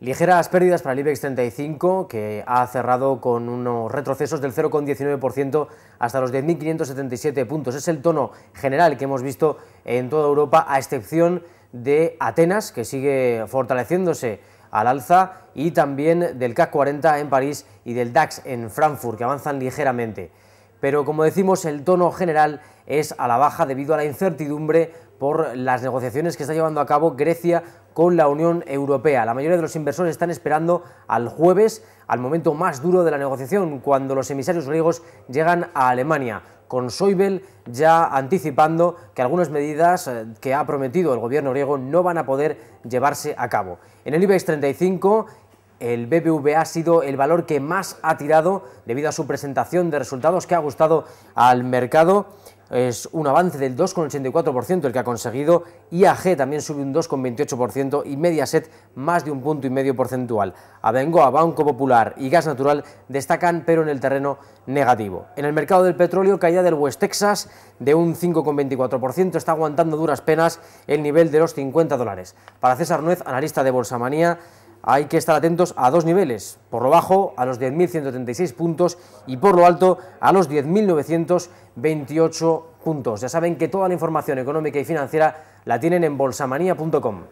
Ligeras pérdidas para el IBEX 35, que ha cerrado con unos retrocesos del 0,19% hasta los 10.577 puntos. Es el tono general que hemos visto en toda Europa, a excepción de Atenas, que sigue fortaleciéndose al alza, y también del CAC 40 en París y del DAX en Frankfurt, que avanzan ligeramente pero como decimos el tono general es a la baja debido a la incertidumbre por las negociaciones que está llevando a cabo Grecia con la Unión Europea. La mayoría de los inversores están esperando al jueves, al momento más duro de la negociación, cuando los emisarios griegos llegan a Alemania, con Soibel ya anticipando que algunas medidas eh, que ha prometido el gobierno griego no van a poder llevarse a cabo. En el IBEX 35 el BBVA ha sido el valor que más ha tirado debido a su presentación de resultados que ha gustado al mercado. Es un avance del 2,84% el que ha conseguido. IAG también sube un 2,28% y Mediaset más de un punto y medio porcentual. Abengoa, Banco Popular y Gas Natural destacan, pero en el terreno negativo. En el mercado del petróleo, caída del West Texas de un 5,24%. Está aguantando duras penas el nivel de los 50 dólares. Para César Nuez, analista de Bolsa Manía hay que estar atentos a dos niveles, por lo bajo a los 10.136 puntos y por lo alto a los 10.928 puntos. Ya saben que toda la información económica y financiera la tienen en bolsamanía.com.